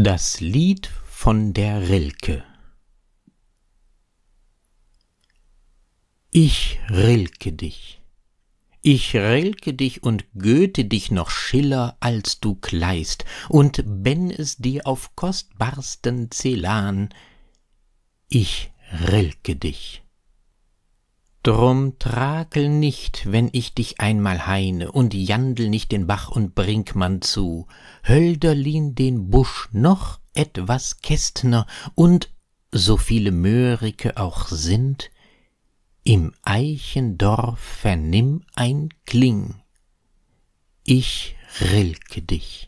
Das Lied von der Rilke Ich rilke dich, ich rilke dich und Goethe dich noch Schiller, als du kleist, und ben es dir auf kostbarsten Celan, ich rilke dich. Drum trakel nicht, wenn ich dich einmal heine, und jandel nicht den Bach und Brinkmann zu, Hölderlin den Busch noch etwas Kästner und, so viele Mörike auch sind, im Eichendorf vernimm ein Kling. Ich rilke dich.